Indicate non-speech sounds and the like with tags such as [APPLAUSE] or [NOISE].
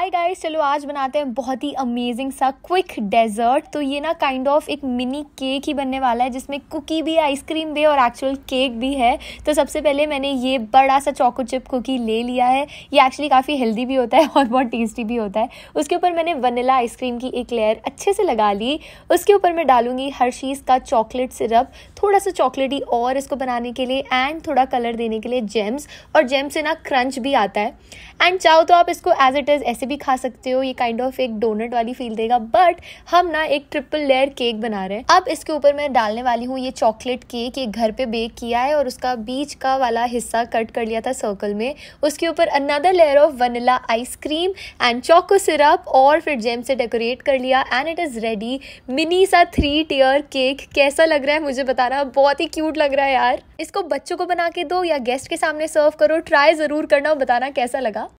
hi guys चलो आज बनाते हैं बहुत ही अमेजिंग सा क्विक डेजर्ट तो ये ना काइंड kind ऑफ of एक मिनी केक ही बनने वाला है जिसमें कुकी भी आइसक्रीम भी और एक्चुअल केक भी है तो सबसे पहले मैंने ये बड़ा सा चॉको चिप कुकी ले लिया है ये एक्चुअली काफ़ी हेल्दी भी होता है [LAUGHS] और बहुत टेस्टी भी होता है उसके ऊपर मैंने वनीला आइसक्रीम की एक लेयर अच्छे से लगा ली उसके ऊपर मैं डालूंगी हर्शीज़ का चॉकलेट सिरप थोड़ा सा चॉकलेटी और इसको बनाने के लिए एंड थोड़ा कलर देने के लिए जेम्स और जेम्स से ना क्रंच भी आता है एंड चाहो तो आप इसको एज इट इज़ ऐसे भी खा सकते हो ये काइंड ऑफ एक डोनट वाली फील देगा बट हम ना एक ट्रिपल लेयर केक बना रहे हैं अब इसके ऊपर मैं डालने वाली हूँ ये चॉकलेट केक ये घर पे बेक किया है और उसका बीच का वाला हिस्सा कट कर लिया था सर्कल में उसके ऊपर another layer of vanilla ice cream and choco syrup और फिर जेम से डेकोरेट कर लिया and it is ready mini सा थ्री टीयर केक कैसा लग रहा है मुझे बता नज़ारा बहुत ही क्यूट लग रहा है यार इसको बच्चों को बना के दो या गेस्ट के सामने सर्व करो ट्राई ज़रूर करना और बताना कैसा लगा